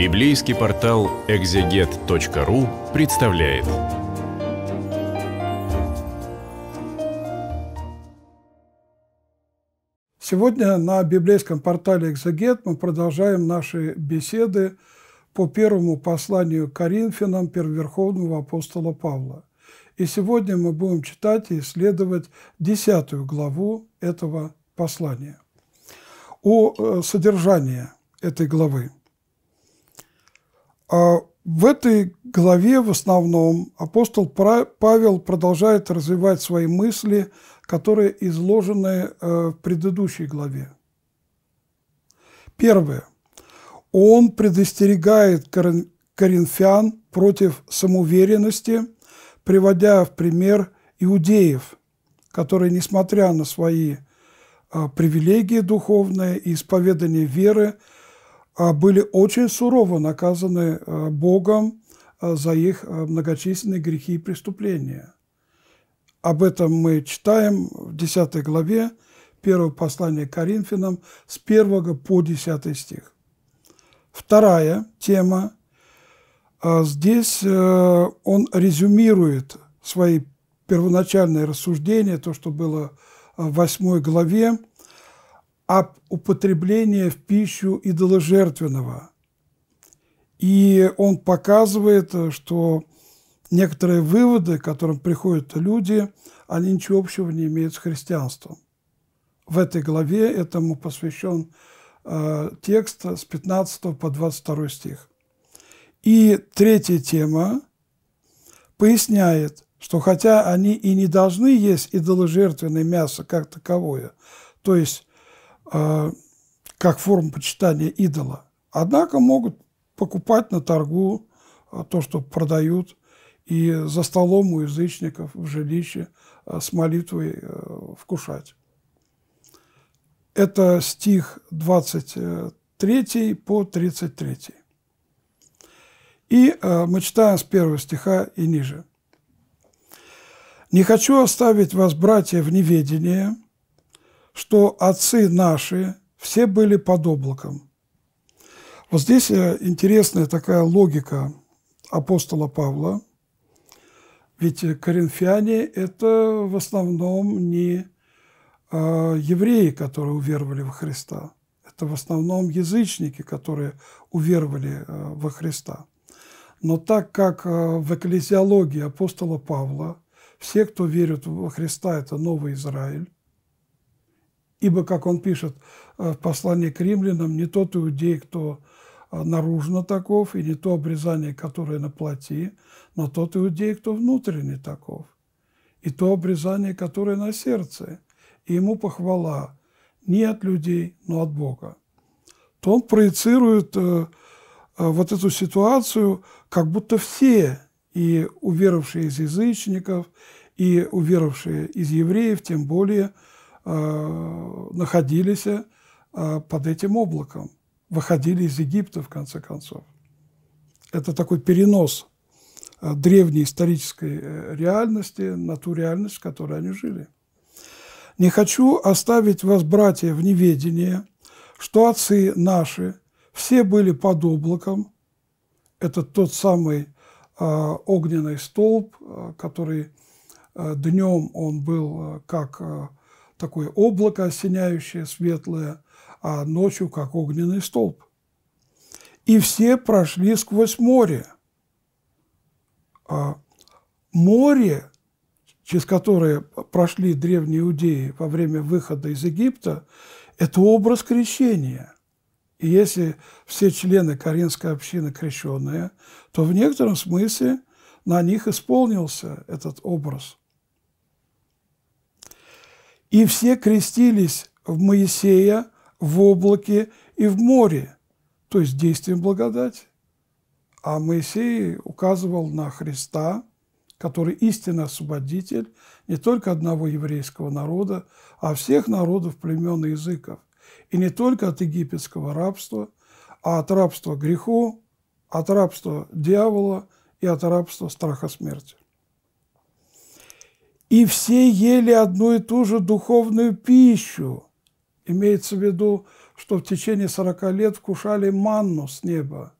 Библейский портал экзегет.ру представляет. Сегодня на библейском портале «Экзегет» мы продолжаем наши беседы по первому посланию Коринфянам первоверховного апостола Павла. И сегодня мы будем читать и исследовать десятую главу этого послания. О э, содержании этой главы – а в этой главе в основном апостол Павел продолжает развивать свои мысли, которые изложены э, в предыдущей главе. Первое. Он предостерегает коринфян против самоуверенности, приводя в пример иудеев, которые, несмотря на свои э, привилегии духовные и исповедание веры, а, были очень сурово наказаны а, Богом а, за их многочисленные грехи и преступления. Об этом мы читаем в 10 главе первого послания к Коринфянам с 1 по 10 стих. Вторая тема. Здесь э, он резюмирует свои первоначальные рассуждения, то, что было в 8 главе, об употреблении в пищу идоложертвенного. И он показывает, что некоторые выводы, к которым приходят люди, они ничего общего не имеют с христианством. В этой главе этому посвящен э, текст с 15 по 22 стих. И третья тема поясняет, что хотя они и не должны есть идоложертвенное мясо как таковое, то есть Э, как форму почитания идола. Однако могут покупать на торгу э, то, что продают, и за столом у язычников в жилище э, с молитвой вкушать. Это стих 23 по 33. И мы читаем с первого стиха и ниже. «Не хочу оставить вас, братья, в неведении, что отцы наши все были под облаком. Вот здесь э, интересная такая логика апостола Павла. Ведь коринфяне – это в основном не э, евреи, которые уверовали во Христа. Это в основном язычники, которые уверовали э, во Христа. Но так как в экклезиологии апостола Павла все, кто верит во Христа, это Новый Израиль, Ибо, как он пишет э, в послании к римлянам, не тот иудей, кто э, наружно таков, и не то обрезание, которое на плоти, но тот иудей, кто внутренне таков, и то обрезание, которое на сердце, и ему похвала не от людей, но от Бога. То он проецирует э, вот эту ситуацию, как будто все, и уверовавшие из язычников, и уверовавшие из евреев, тем более – Э, находились э, под этим облаком, выходили из Египта, в конце концов. Это такой перенос э, древней исторической реальности на ту реальность, в которой они жили. Не хочу оставить вас, братья, в неведении, что отцы наши все были под облаком. Это тот самый огненный столб, который днем он был как такое облако осеняющее, светлое, а ночью как огненный столб. И все прошли сквозь море. А море, через которое прошли древние иудеи во время выхода из Египта, это образ крещения. И если все члены Каринской общины крещенные, то в некотором смысле на них исполнился этот образ – и все крестились в Моисея, в облаке и в море, то есть действием благодати. А Моисей указывал на Христа, который истинно освободитель не только одного еврейского народа, а всех народов племен и языков. И не только от египетского рабства, а от рабства греху, от рабства дьявола и от рабства страха смерти и все ели одну и ту же духовную пищу. Имеется в виду, что в течение 40 лет кушали манну с неба.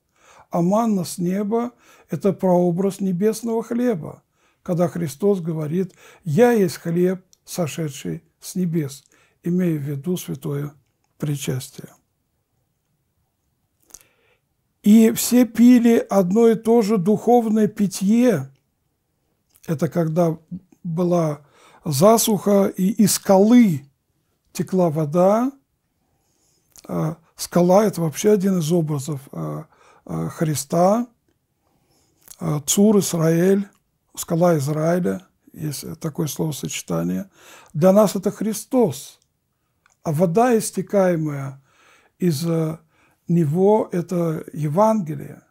А манна с неба – это прообраз небесного хлеба, когда Христос говорит «Я есть хлеб, сошедший с небес», имея в виду святое причастие. И все пили одно и то же духовное питье. Это когда была засуха, и из скалы текла вода. А, скала – это вообще один из образов а, а, Христа. Цур, Израиль, скала Израиля, есть такое словосочетание. Для нас это Христос, а вода, истекаемая из него, это Евангелие.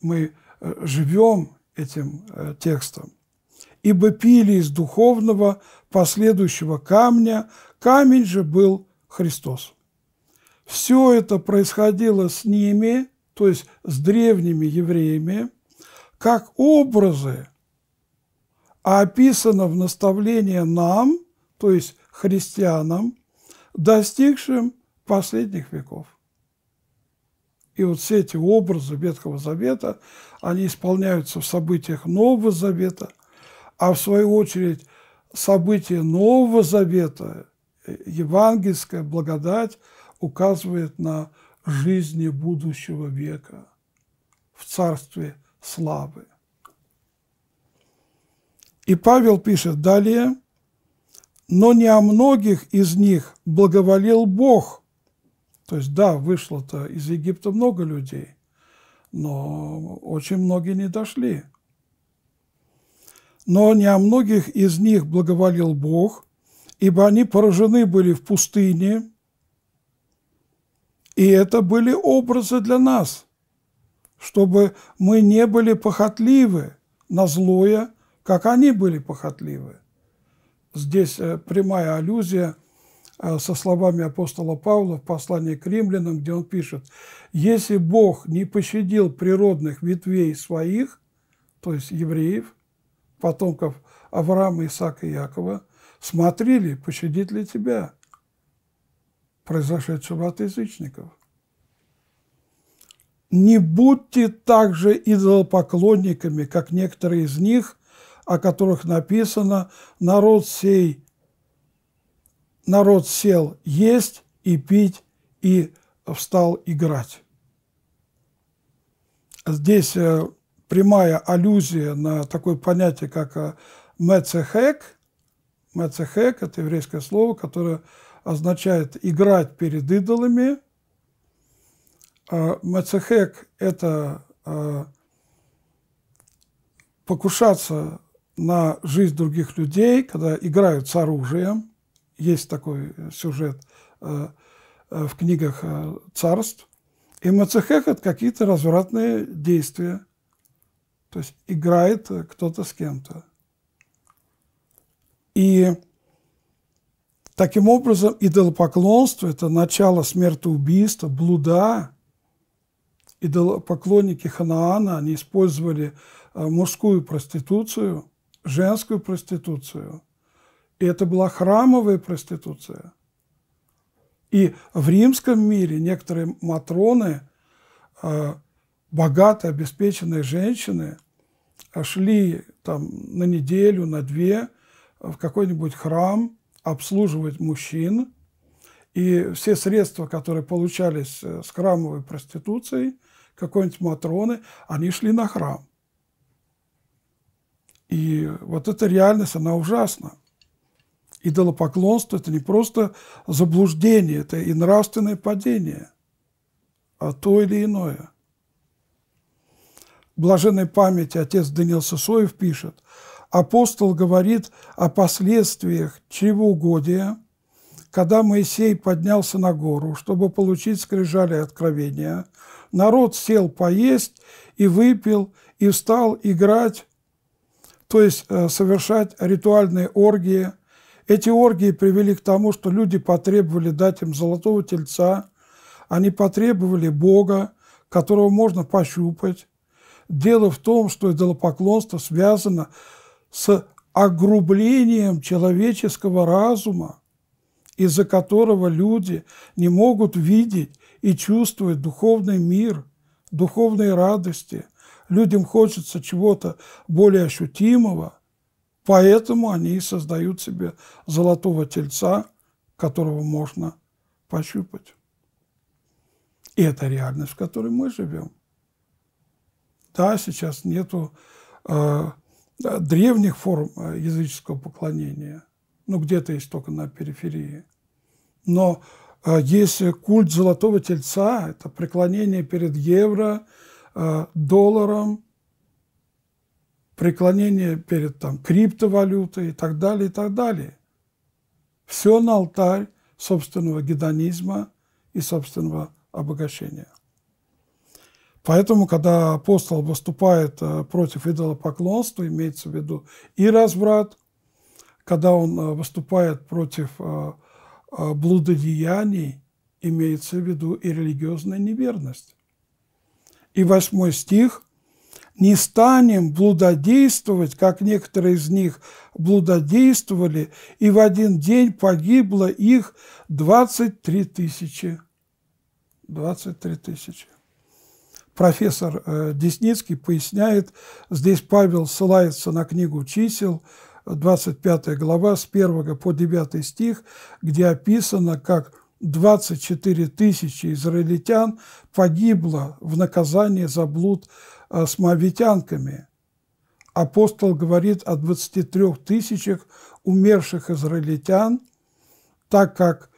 Мы э, живем этим э, текстом ибо пили из духовного последующего камня, камень же был Христос. Все это происходило с ними, то есть с древними евреями, как образы, а описано в наставлении нам, то есть христианам, достигшим последних веков. И вот все эти образы Ветхого Завета, они исполняются в событиях Нового Завета – а в свою очередь события Нового Завета, э, евангельская благодать указывает на жизни будущего века в царстве славы. И Павел пишет далее, «Но не о многих из них благоволил Бог». То есть, да, вышло-то из Египта много людей, но очень многие не дошли – но не о многих из них благоволил Бог, ибо они поражены были в пустыне, и это были образы для нас, чтобы мы не были похотливы на злое, как они были похотливы. Здесь э, прямая аллюзия э, со словами апостола Павла в послании к римлянам, где он пишет, «Если Бог не пощадил природных ветвей своих, то есть евреев, потомков Авраама, Исаака и Якова, смотрели, пощадит ли тебя, произошедшего от язычников. Не будьте также идолопоклонниками, как некоторые из них, о которых написано «народ сей, народ сел есть и пить и встал играть». Здесь э, прямая аллюзия на такое понятие, как э, мецехек. Мецехек – это еврейское слово, которое означает «играть перед идолами». Э, мецехек – это э, покушаться на жизнь других людей, когда играют с оружием. Есть такой сюжет в книгах царств. И мецехек — это какие-то развратные действия, то есть играет э, кто-то с кем-то. И таким образом идолопоклонство – это начало смертоубийства, блуда. Идолопоклонники Ханаана, они использовали э, мужскую проституцию, женскую проституцию. И это была храмовая проституция. И в римском мире некоторые матроны, э, богатые, обеспеченные женщины – шли там на неделю, на две э, в какой-нибудь храм обслуживать мужчин, и все средства, которые получались э, с храмовой проституцией, какой-нибудь Матроны, они шли на храм. И вот эта реальность, она ужасна. Идолопоклонство – это не просто заблуждение, это и нравственное падение, а то или иное – блаженной памяти отец Даниил Сосоев пишет, апостол говорит о последствиях чревоугодия, когда Моисей поднялся на гору, чтобы получить скрижали откровения, народ сел поесть и выпил, и встал играть, то есть э, совершать ритуальные оргии. Эти оргии привели к тому, что люди потребовали дать им золотого тельца, они потребовали Бога, которого можно пощупать, Дело в том, что идолопоклонство связано с огрублением человеческого разума, из-за которого люди не могут видеть и чувствовать духовный мир, духовные радости. Людям хочется чего-то более ощутимого, поэтому они создают себе золотого тельца, которого можно пощупать. И это реальность, в которой мы живем. Да, сейчас нету э, древних форм э, языческого поклонения, ну где-то есть только на периферии. Но э, есть культ золотого тельца, это преклонение перед евро, э, долларом, преклонение перед там, криптовалютой и так далее, и так далее. Все на алтарь собственного гедонизма и собственного обогащения. Поэтому, когда апостол выступает э, против идолопоклонства, имеется в виду и разврат, когда он э, выступает против э, блудодеяний, имеется в виду и религиозная неверность. И восьмой стих не станем блудодействовать, как некоторые из них блудодействовали, и в один день погибло их 23 тысячи. 23 тысячи профессор э, Десницкий поясняет, здесь Павел ссылается на книгу «Чисел», 25 глава, с 1 по 9 стих, где описано, как 24 тысячи израильтян погибло в наказании за блуд э, с мавитянками. Апостол говорит о 23 тысячах умерших израильтян, так как,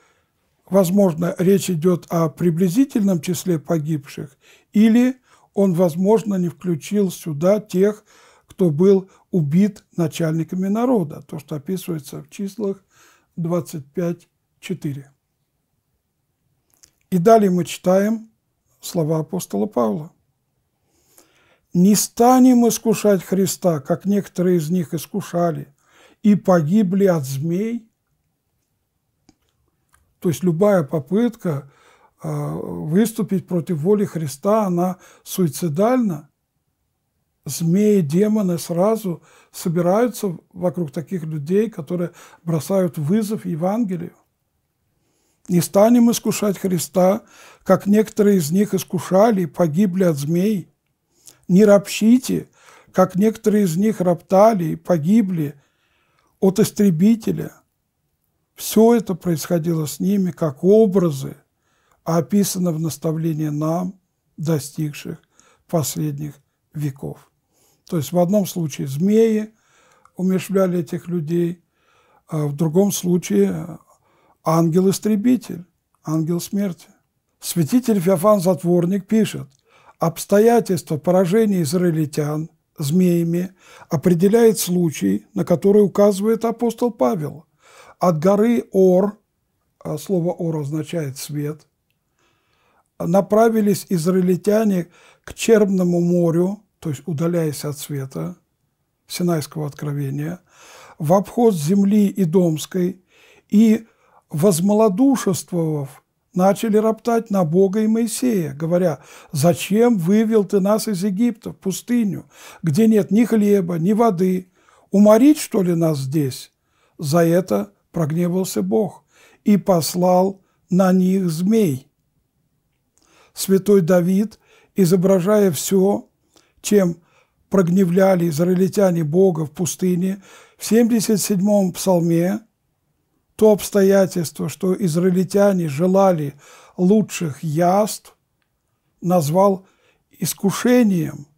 возможно, речь идет о приблизительном числе погибших или он, возможно, не включил сюда тех, кто был убит начальниками народа, то, что описывается в числах 25.4. И далее мы читаем слова апостола Павла. «Не станем искушать Христа, как некоторые из них искушали, и погибли от змей». То есть любая попытка выступить против воли Христа, она суицидальна. Змеи, демоны сразу собираются вокруг таких людей, которые бросают вызов Евангелию. Не станем искушать Христа, как некоторые из них искушали и погибли от змей. Не ропщите, как некоторые из них роптали и погибли от истребителя. Все это происходило с ними как образы – а описано в наставлении нам, достигших последних веков. То есть в одном случае змеи умешляли этих людей, а в другом случае ангел-истребитель, ангел смерти. Святитель Феофан Затворник пишет, обстоятельства поражения израильтян змеями определяет случай, на который указывает апостол Павел. От горы Ор, а слово Ор означает свет, направились израильтяне к Черному морю, то есть удаляясь от света, Синайского откровения, в обход земли Идомской и, возмолодушествовав, начали роптать на Бога и Моисея, говоря, «Зачем вывел ты нас из Египта в пустыню, где нет ни хлеба, ни воды? Уморить, что ли, нас здесь?» За это прогневался Бог и послал на них змей – святой Давид, изображая все, чем прогневляли израильтяне Бога в пустыне, в 77-м псалме то обстоятельство, что израильтяне желали лучших яств, назвал искушением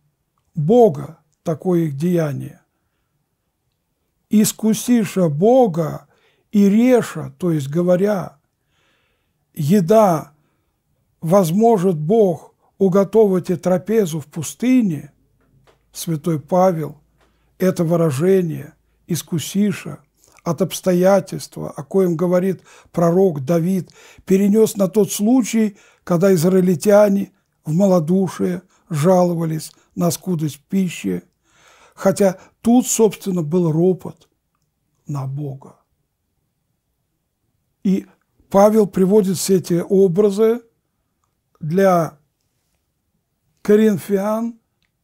Бога такое их деяние. «Искусиша Бога и реша», то есть говоря, еда возможет Бог и трапезу в пустыне, святой Павел, это выражение «искусиша» от обстоятельства, о коем говорит пророк Давид, перенес на тот случай, когда израильтяне в малодушие жаловались на скудость пищи, хотя тут, собственно, был ропот на Бога. И Павел приводит все эти образы, для коринфян,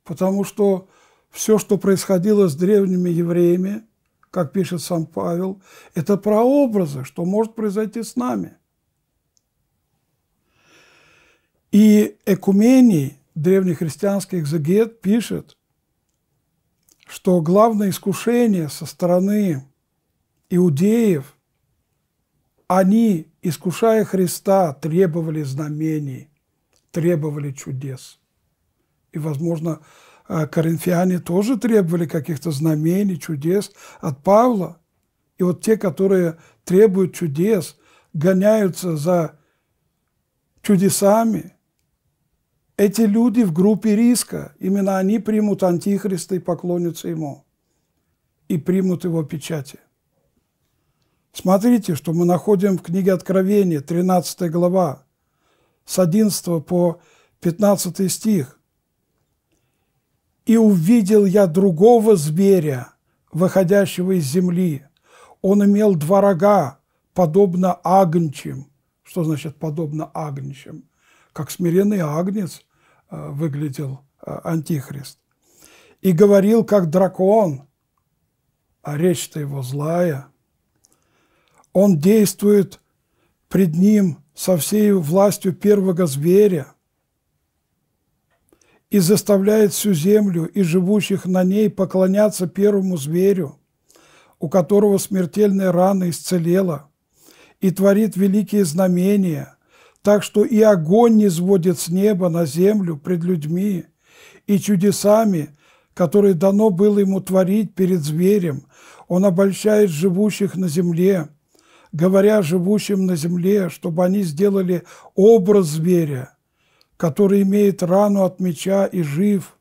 потому что все, что происходило с древними евреями, как пишет сам Павел, это прообразы, что может произойти с нами. И Экумений, древнехристианский экзегет, пишет, что главное искушение со стороны иудеев, они, искушая Христа, требовали знамений – требовали чудес. И, возможно, э, коринфяне тоже требовали каких-то знамений, чудес от Павла. И вот те, которые требуют чудес, гоняются за чудесами, эти люди в группе риска, именно они примут Антихриста и поклонятся ему, и примут его печати. Смотрите, что мы находим в книге Откровения, 13 глава, с 11 по 15 стих. «И увидел я другого зверя, выходящего из земли. Он имел два рога, подобно агнчим». Что значит «подобно агнчим»? Как смиренный агнец э, выглядел э, Антихрист. «И говорил, как дракон, а речь-то его злая. Он действует пред ним – со всей властью первого зверя и заставляет всю землю и живущих на ней поклоняться первому зверю, у которого смертельная рана исцелела, и творит великие знамения, так что и огонь не сводит с неба на землю пред людьми, и чудесами, которые дано было ему творить перед зверем, он обольщает живущих на земле, говоря живущим на земле, чтобы они сделали образ зверя, который имеет рану от меча и жив,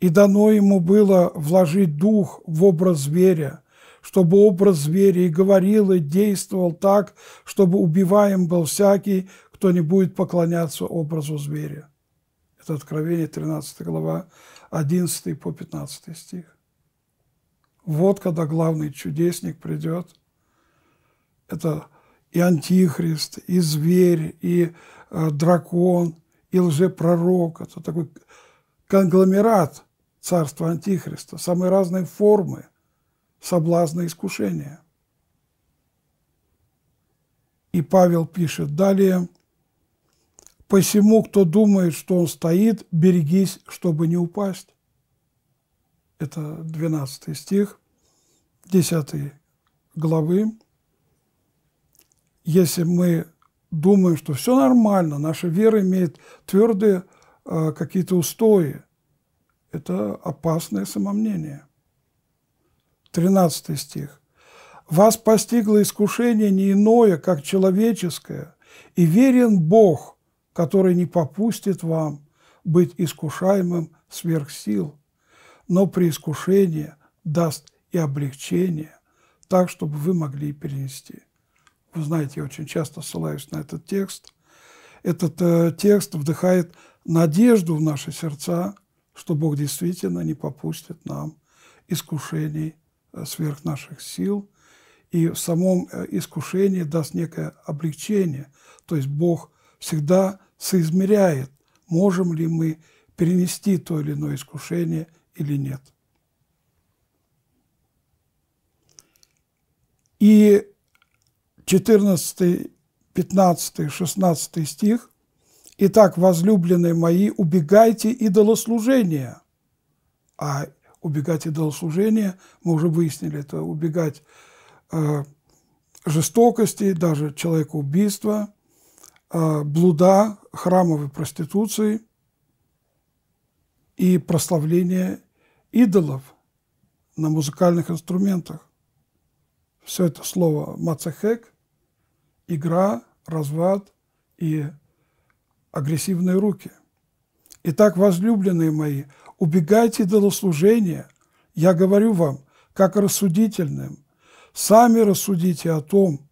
и дано ему было вложить дух в образ зверя, чтобы образ зверя и говорил, и действовал так, чтобы убиваем был всякий, кто не будет поклоняться образу зверя. Это Откровение 13 глава, 11 по 15 стих. Вот когда главный чудесник придет – это и антихрист, и зверь, и э, дракон, и лжепророк. Это такой конгломерат царства антихриста, самые разные формы соблазна и искушения. И Павел пишет далее, «Посему, кто думает, что он стоит, берегись, чтобы не упасть». Это 12 стих 10 главы если мы думаем, что все нормально, наша вера имеет твердые э, а, какие-то устои, это опасное самомнение. 13 стих. «Вас постигло искушение не иное, как человеческое, и верен Бог, который не попустит вам быть искушаемым сверх сил, но при искушении даст и облегчение, так, чтобы вы могли перенести». Вы знаете, я очень часто ссылаюсь на этот текст. Этот э, текст вдыхает надежду в наши сердца, что Бог действительно не попустит нам искушений э, сверх наших сил, и в самом э, искушении даст некое облегчение. То есть Бог всегда соизмеряет, можем ли мы перенести то или иное искушение или нет. И 14, 15, 16 стих. «Итак, возлюбленные мои, убегайте идолослужения». А убегать идолослужения, мы уже выяснили, это убегать э, жестокости, даже человекоубийства, э, блуда, храмовой проституции и прославления идолов на музыкальных инструментах. Все это слово «мацехек» игра, разврат и агрессивные руки. Итак, возлюбленные мои, убегайте до служения. я говорю вам, как рассудительным, сами рассудите о том,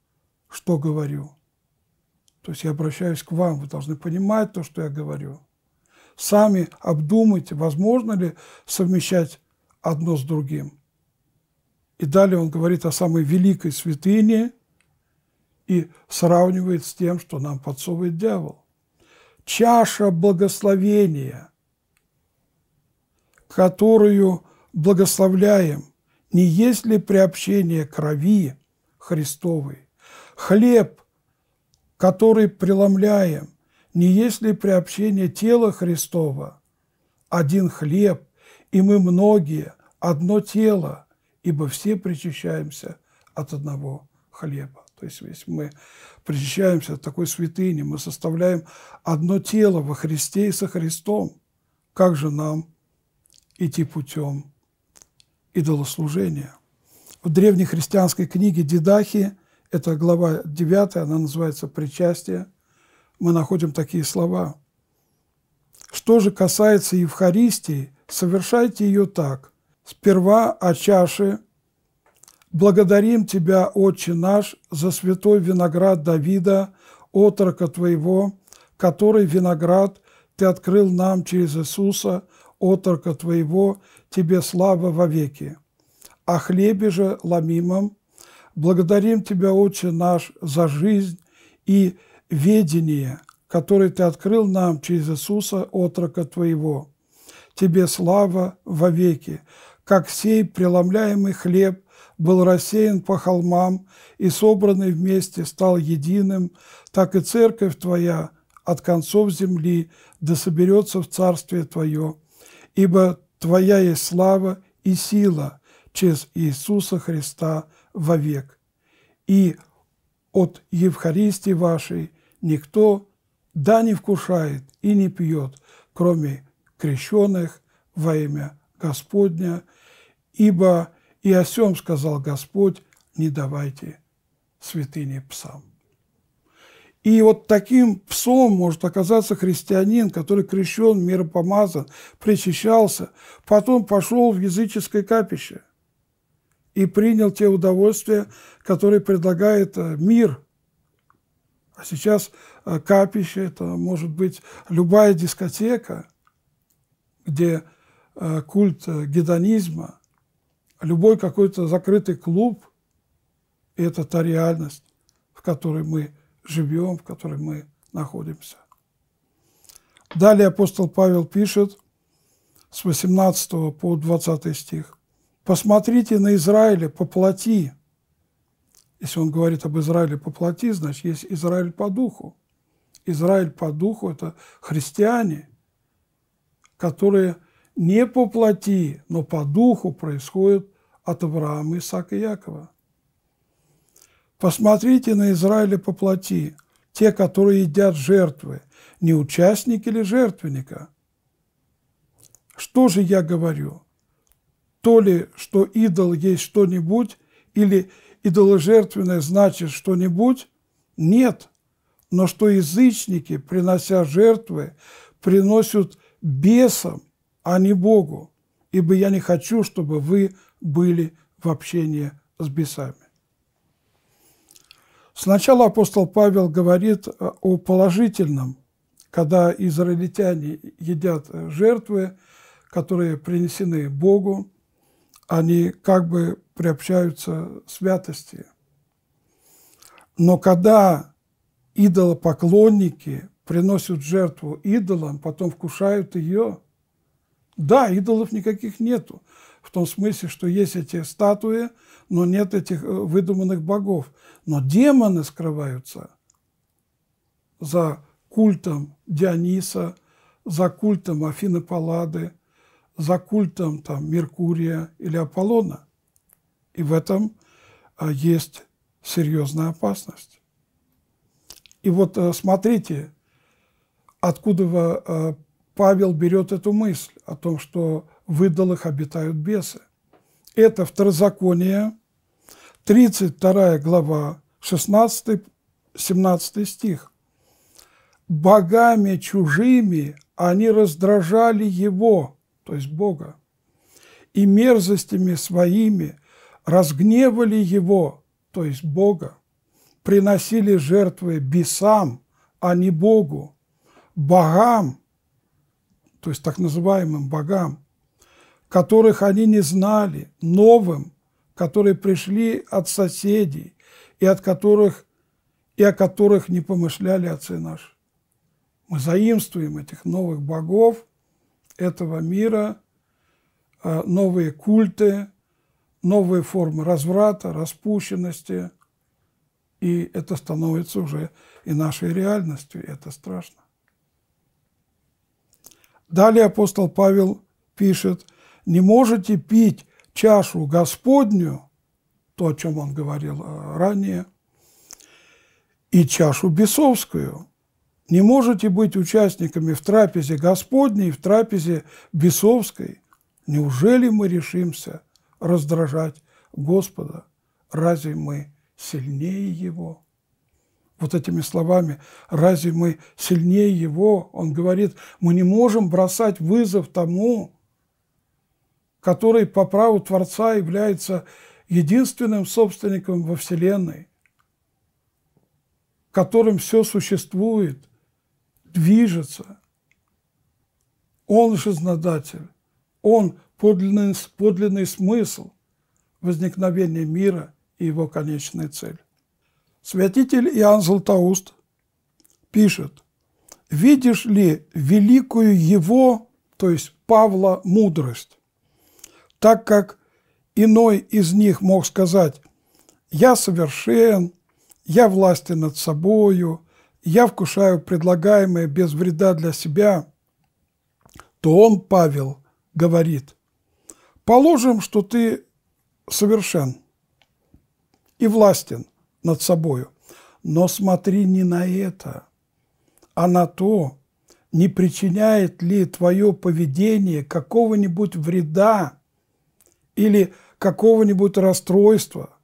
что говорю. То есть я обращаюсь к вам, вы должны понимать то, что я говорю. Сами обдумайте, возможно ли совмещать одно с другим. И далее он говорит о самой великой святыне – и сравнивает с тем, что нам подсовывает дьявол. Чаша благословения, которую благословляем, не есть ли приобщение крови Христовой? Хлеб, который преломляем, не есть ли приобщение тела Христова? Один хлеб, и мы многие, одно тело, ибо все причащаемся от одного хлеба. То есть, если мы причащаемся от такой святыни, мы составляем одно тело во Христе и со Христом, как же нам идти путем идолослужения? В древней христианской книге Дидахи, это глава 9, она называется «Причастие», мы находим такие слова. «Что же касается Евхаристии, совершайте ее так. Сперва о чаше – Благодарим Тебя, Отче наш, за святой виноград Давида, отрока Твоего, который виноград Ты открыл нам через Иисуса, отрока Твоего, Тебе слава вовеки. О хлебе же ломимом благодарим Тебя, Отче наш, за жизнь и ведение, которое Ты открыл нам через Иисуса, отрока Твоего. Тебе слава вовеки, как сей преломляемый хлеб был рассеян по холмам и собранный вместе стал единым, так и церковь твоя от концов земли да соберется в царствие твое, ибо твоя есть слава и сила через Иисуса Христа вовек. И от Евхаристии вашей никто да не вкушает и не пьет, кроме крещенных во имя Господня, ибо и о сем сказал Господь, не давайте святыне псам. И вот таким псом может оказаться христианин, который крещен, миропомазан, причащался, потом пошел в языческое капище и принял те удовольствия, которые предлагает э, мир. А сейчас э, капище – это может быть любая дискотека, где э, культ гедонизма – любой какой-то закрытый клуб – и это та реальность, в которой мы живем, в которой мы находимся. Далее апостол Павел пишет с 18 по 20 стих. «Посмотрите на Израиля по плоти». Если он говорит об Израиле по плоти, значит, есть Израиль по духу. Израиль по духу – это христиане, которые – не по плоти, но по духу происходит от Авраама, Исаака и Якова. Посмотрите на Израиля по плоти, те, которые едят жертвы, не участники или жертвенника. Что же я говорю? То ли, что идол есть что-нибудь, или идоложертвенное значит что-нибудь? Нет, но что язычники, принося жертвы, приносят бесам – а не Богу, ибо я не хочу, чтобы вы были в общении с бесами. Сначала апостол Павел говорит э, о положительном, когда израильтяне едят э, жертвы, которые принесены Богу, они как бы приобщаются святости. Но когда идолопоклонники приносят жертву идолам, потом вкушают ее, да, идолов никаких нету. В том смысле, что есть эти статуи, но нет этих э, выдуманных богов. Но демоны скрываются за культом Диониса, за культом Афины Паллады, за культом там, Меркурия или Аполлона. И в этом а, есть серьезная опасность. И вот э, смотрите, откуда вы? Э, Павел берет эту мысль о том, что в идолах обитают бесы. Это второзаконие, 32 глава, 16-17 стих. «Богами чужими они раздражали его, то есть Бога, и мерзостями своими разгневали его, то есть Бога, приносили жертвы бесам, а не Богу, богам, то есть так называемым богам, которых они не знали, новым, которые пришли от соседей и, от которых, и о которых не помышляли отцы наши. Мы заимствуем этих новых богов этого мира, э, новые культы, новые формы разврата, распущенности. И это становится уже и нашей реальностью. И это страшно. Далее апостол Павел пишет, не можете пить чашу Господню, то, о чем он говорил э, ранее, и чашу бесовскую. Не можете быть участниками в трапезе Господней в трапезе бесовской. Неужели мы решимся раздражать Господа? Разве мы сильнее Его? вот этими словами. Разве мы сильнее его? Он говорит, мы не можем бросать вызов тому, который по праву Творца является единственным собственником во Вселенной, которым все существует, движется. Он жизнодатель, он подлинный, подлинный смысл возникновения мира и его конечная цель. Святитель Иоанн Златоуст пишет, «Видишь ли великую его, то есть Павла, мудрость? Так как иной из них мог сказать, «Я совершен, я власти над собою, я вкушаю предлагаемое без вреда для себя», то он, Павел, говорит, «Положим, что ты совершен и властен, над собою. Но смотри не на это, а на то, не причиняет ли твое поведение какого-нибудь вреда или какого-нибудь расстройства.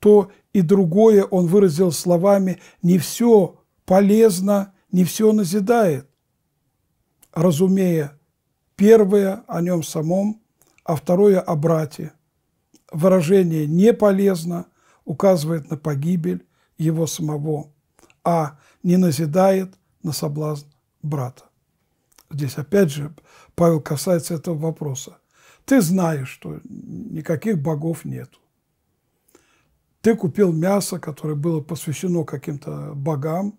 То и другое он выразил словами «не все полезно, не все назидает», разумея первое о нем самом, а второе о брате. Выражение «не полезно», указывает на погибель его самого, а не назидает на соблазн брата. Здесь опять же Павел касается этого вопроса. Ты знаешь, что никаких богов нет. Ты купил мясо, которое было посвящено каким-то богам.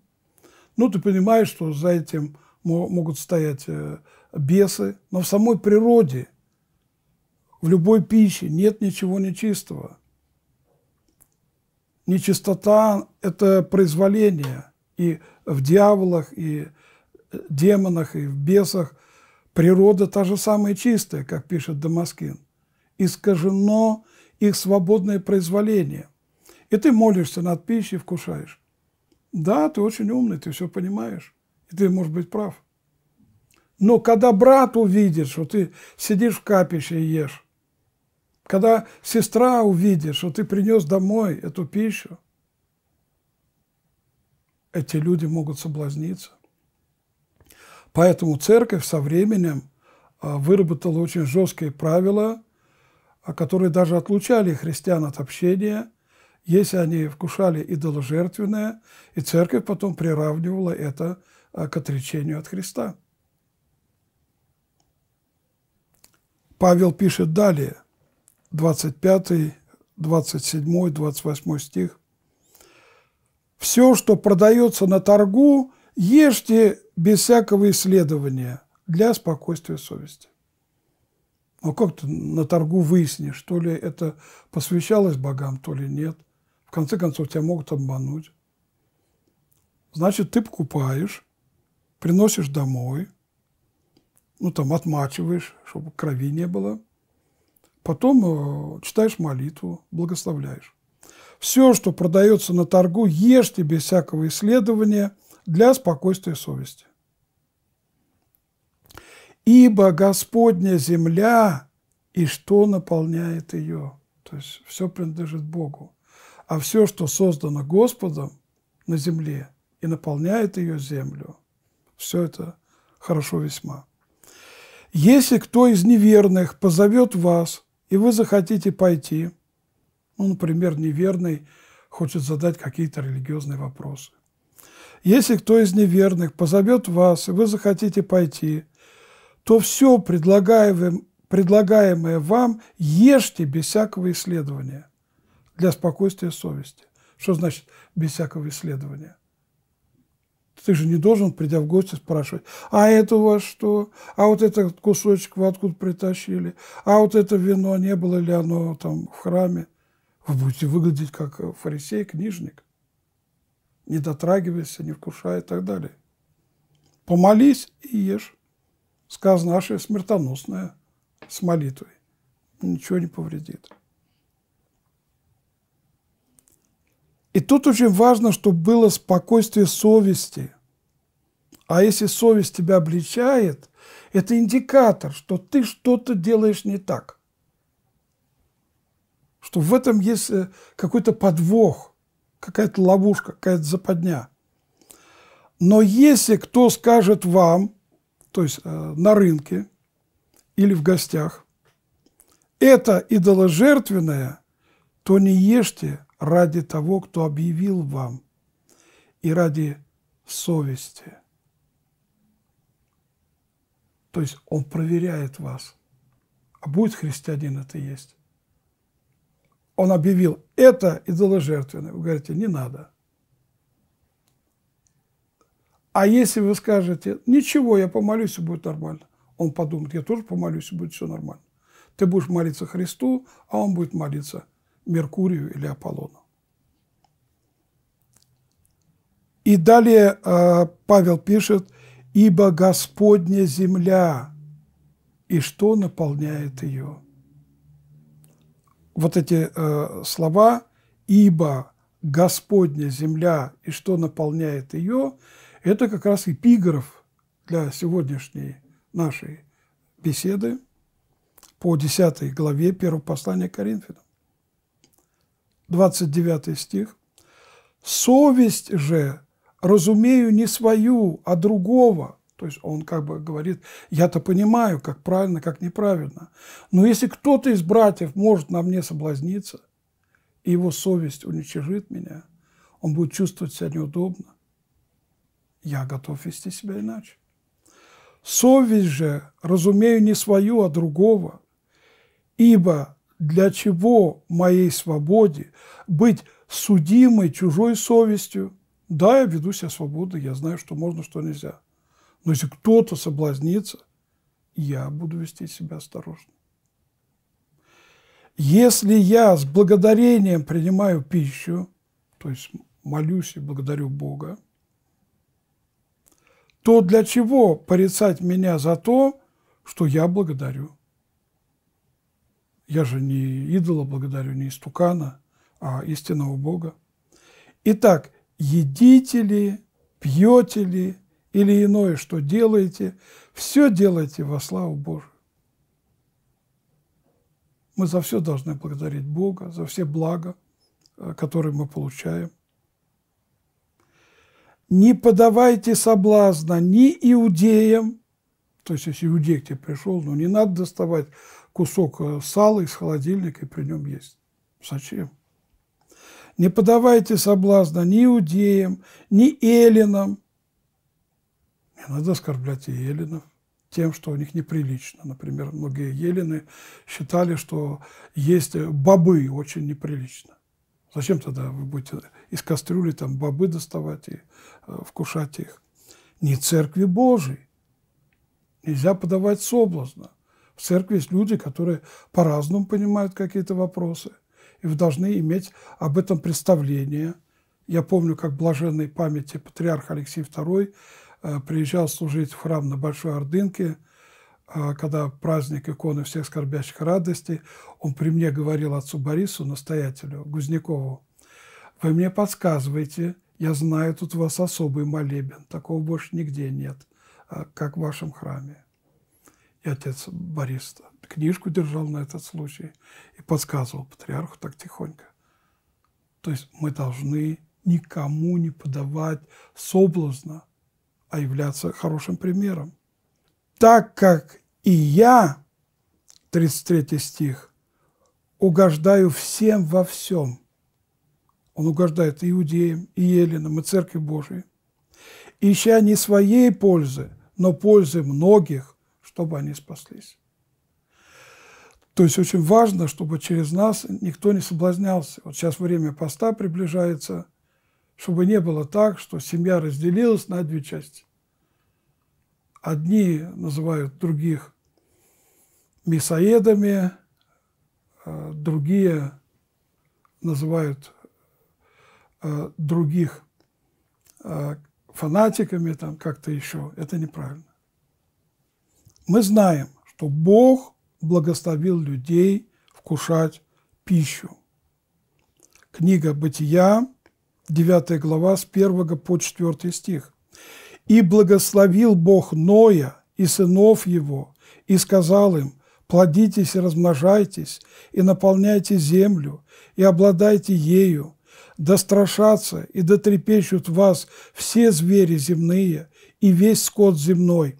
Ну, ты понимаешь, что за этим могут стоять э, бесы. Но в самой природе, в любой пище нет ничего нечистого – Нечистота – это произволение и в дьяволах, и э, демонах, и в бесах. Природа та же самая чистая, как пишет Дамаскин. Искажено их свободное произволение. И ты молишься над пищей, вкушаешь. Да, ты очень умный, ты все понимаешь. И ты, может быть, прав. Но когда брат увидит, что ты сидишь в капище и ешь, когда сестра увидит, что ты принес домой эту пищу, эти люди могут соблазниться. Поэтому церковь со временем а, выработала очень жесткие правила, а, которые даже отлучали христиан от общения, если они вкушали идоложертвенное, и церковь потом приравнивала это а, к отречению от Христа. Павел пишет далее – 25, 27, 28 стих. «Все, что продается на торгу, ешьте без всякого исследования для спокойствия совести». Но ну, а как ты на торгу выяснишь, то ли это посвящалось богам, то ли нет. В конце концов, тебя могут обмануть. Значит, ты покупаешь, приносишь домой, ну там отмачиваешь, чтобы крови не было – Потом э, читаешь молитву, благословляешь. Все, что продается на торгу, ешьте без всякого исследования для спокойствия совести. Ибо Господня земля и что наполняет ее. То есть все принадлежит Богу. А все, что создано Господом на земле и наполняет ее землю, все это хорошо весьма. Если кто из неверных позовет вас и вы захотите пойти, ну, например, неверный хочет задать какие-то религиозные вопросы. Если кто из неверных позовет вас, и вы захотите пойти, то все предлагаемое вам ешьте без всякого исследования для спокойствия совести. Что значит без всякого исследования? Ты же не должен, придя в гости, спрашивать, а это у вас что? А вот этот кусочек вы откуда притащили? А вот это вино, не было ли оно там в храме? Вы будете выглядеть как фарисей, книжник. Не дотрагивайся, не вкушай и так далее. Помолись и ешь. Сказано, аше смертоносное с молитвой. Ничего не повредит. И тут очень важно, чтобы было спокойствие совести. А если совесть тебя обличает, это индикатор, что ты что-то делаешь не так. Что в этом есть э, какой-то подвох, какая-то ловушка, какая-то западня. Но если кто скажет вам, то есть э, на рынке или в гостях, это идоложертвенное, то не ешьте, ради того, кто объявил вам, и ради совести. То есть он проверяет вас. А будет христианин это есть? Он объявил это идоложертвенное. Вы говорите, не надо. А если вы скажете, ничего, я помолюсь, и будет нормально. Он подумает, я тоже помолюсь, и будет все нормально. Ты будешь молиться Христу, а он будет молиться Меркурию или Аполлону. И далее э, Павел пишет, «Ибо Господня земля, и что наполняет ее?» Вот эти э, слова «Ибо Господня земля, и что наполняет ее» – это как раз эпиграф для сегодняшней нашей беседы по 10 главе первого послания Коринфянам. 29 стих. «Совесть же разумею не свою, а другого». То есть он как бы говорит, я-то понимаю, как правильно, как неправильно. Но если кто-то из братьев может на мне соблазниться, и его совесть уничижит меня, он будет чувствовать себя неудобно. Я готов вести себя иначе. Совесть же разумею не свою, а другого, ибо для чего моей свободе быть судимой чужой совестью? Да, я веду себя свободно, я знаю, что можно, что нельзя. Но если кто-то соблазнится, я буду вести себя осторожно. Если я с благодарением принимаю пищу, то есть молюсь и благодарю Бога, то для чего порицать меня за то, что я благодарю? Я же не идола благодарю, не истукана, а истинного Бога. Итак, едите ли, пьете ли или иное, что делаете, все делайте во славу Божию. Мы за все должны благодарить Бога, за все блага, э, которые мы получаем. Не подавайте соблазна ни иудеям, то есть если иудей к тебе пришел, ну не надо доставать кусок э, сала из холодильника и при нем есть. Зачем? Не подавайте соблазна ни иудеям, ни эллинам. Не надо оскорблять и эллинов тем, что у них неприлично. Например, многие елены считали, что есть бобы очень неприлично. Зачем тогда вы будете из кастрюли там бобы доставать и э, вкушать их? Не церкви Божией. Нельзя подавать соблазна. В церкви есть люди, которые по-разному понимают какие-то вопросы, и вы должны иметь об этом представление. Я помню, как блаженной памяти патриарх Алексей II э, приезжал служить в храм на Большой Ордынке, э, когда праздник иконы всех скорбящих радостей, он при мне говорил отцу Борису, настоятелю Гузнякову, «Вы мне подсказываете, я знаю, тут у вас особый молебен, такого больше нигде нет, э, как в вашем храме» и отец Борис книжку держал на этот случай и подсказывал патриарху так тихонько. То есть мы должны никому не подавать соблазна, а являться хорошим примером. Так как и я, 33 стих, угождаю всем во всем. Он угождает и иудеям, и еленам, и Церкви Божией, ища не своей пользы, но пользы многих, чтобы они спаслись. То есть очень важно, чтобы через нас никто не соблазнялся. Вот сейчас время поста приближается, чтобы не было так, что семья разделилась на две части. Одни называют других мясоедами, а, другие называют а, других а, фанатиками, там как-то еще. Это неправильно. Мы знаем, что Бог благословил людей вкушать пищу. Книга Бытия, 9 глава, с 1 по 4 стих. «И благословил Бог Ноя и сынов его, и сказал им, плодитесь и размножайтесь, и наполняйте землю, и обладайте ею, да страшатся и да трепещут вас все звери земные и весь скот земной,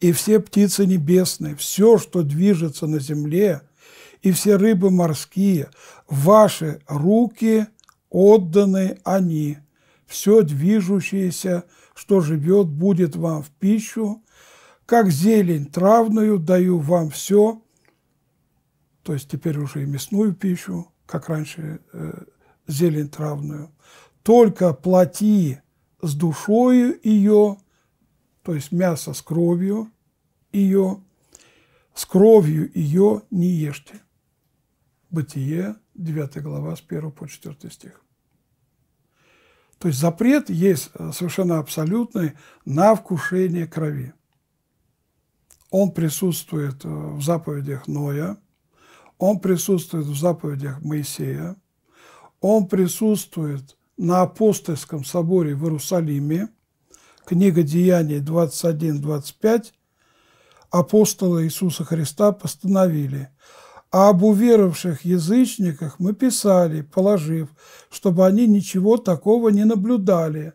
и все птицы небесные, все, что движется на земле, и все рыбы морские, ваши руки отданы они. Все движущееся, что живет, будет вам в пищу, как зелень травную даю вам все, то есть теперь уже и мясную пищу, как раньше э, зелень травную, только плати с душою ее – то есть мясо с кровью ее, с кровью ее не ешьте. Бытие, 9 глава, с 1 по 4 стих. То есть запрет есть э, совершенно абсолютный на вкушение крови. Он присутствует э, в заповедях Ноя, он присутствует в заповедях Моисея, он присутствует на апостольском соборе в Иерусалиме – книга Деяний 21-25, апостолы Иисуса Христа постановили, а об уверовавших язычниках мы писали, положив, чтобы они ничего такого не наблюдали.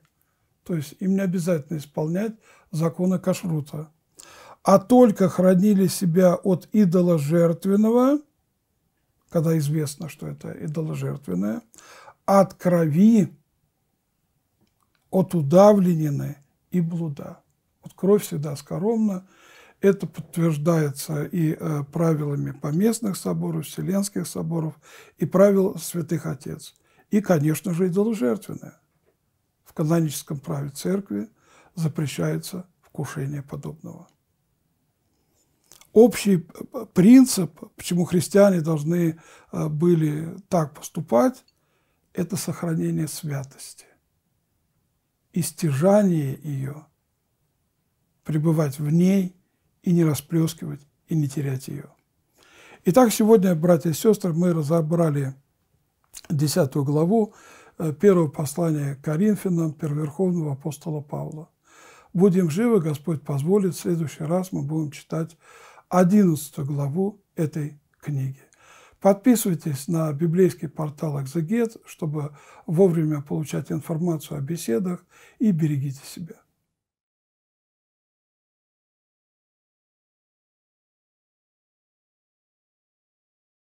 То есть им не обязательно исполнять законы кашрута. А только хранили себя от идола жертвенного, когда известно, что это идола жертвенное, от крови, от удавленины и блуда. Вот кровь всегда скоромна. Это подтверждается и э, правилами поместных соборов, вселенских соборов, и правил святых отец. И, конечно же, идоложертвенное. В каноническом праве церкви запрещается вкушение подобного. Общий э, принцип, почему христиане должны э, были так поступать, это сохранение святости и стяжание ее, пребывать в ней и не расплескивать, и не терять ее. Итак, сегодня, братья и сестры, мы разобрали 10 главу э, первого послания Коринфянам первоверховного апостола Павла. Будем живы, Господь позволит, в следующий раз мы будем читать 11 главу этой книги. Подписывайтесь на библейский портал «Экзегет», чтобы вовремя получать информацию о беседах и берегите себя.